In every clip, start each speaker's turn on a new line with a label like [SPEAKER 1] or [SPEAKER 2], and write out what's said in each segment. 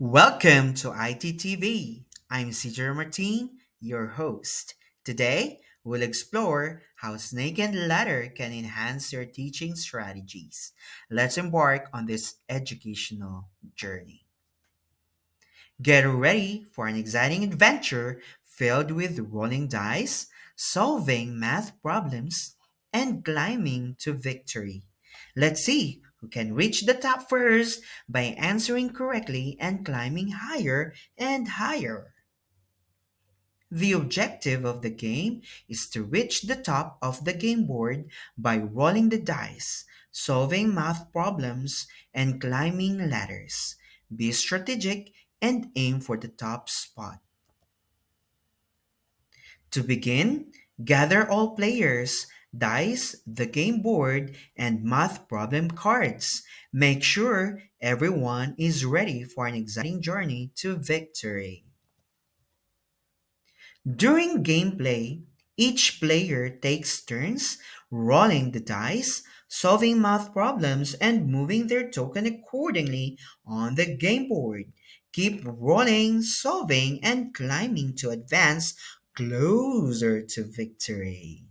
[SPEAKER 1] Welcome to ITTV. I'm CJ Martin, your host. Today, we'll explore how Snake and Ladder can enhance your teaching strategies. Let's embark on this educational journey. Get ready for an exciting adventure filled with rolling dice, solving math problems, and climbing to victory. Let's see who can reach the top first by answering correctly and climbing higher and higher. The objective of the game is to reach the top of the game board by rolling the dice, solving math problems, and climbing ladders. Be strategic and aim for the top spot. To begin, gather all players dice, the game board, and math problem cards. Make sure everyone is ready for an exciting journey to victory. During gameplay, each player takes turns rolling the dice, solving math problems, and moving their token accordingly on the game board. Keep rolling, solving, and climbing to advance closer to victory.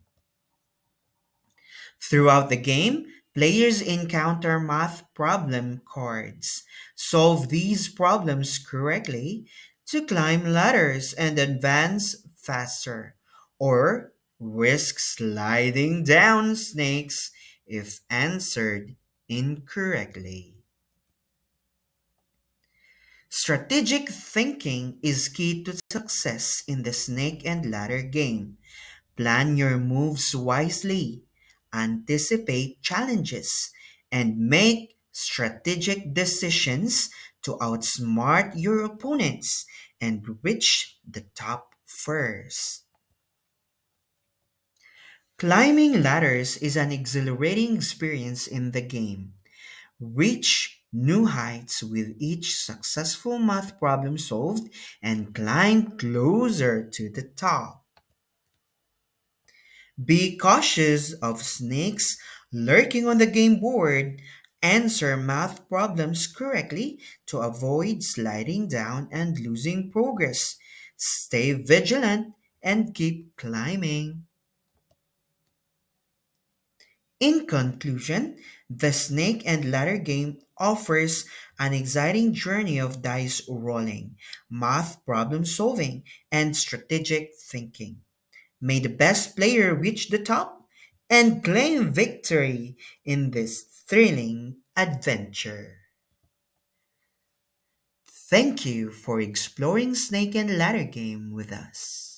[SPEAKER 1] Throughout the game, players encounter math problem cards. Solve these problems correctly to climb ladders and advance faster, or risk sliding down snakes if answered incorrectly. Strategic thinking is key to success in the snake and ladder game. Plan your moves wisely anticipate challenges, and make strategic decisions to outsmart your opponents and reach the top first. Climbing ladders is an exhilarating experience in the game. Reach new heights with each successful math problem solved and climb closer to the top. Be cautious of snakes lurking on the game board. Answer math problems correctly to avoid sliding down and losing progress. Stay vigilant and keep climbing. In conclusion, the snake and ladder game offers an exciting journey of dice rolling, math problem solving, and strategic thinking. May the best player reach the top and claim victory in this thrilling adventure. Thank you for exploring Snake and Ladder Game with us.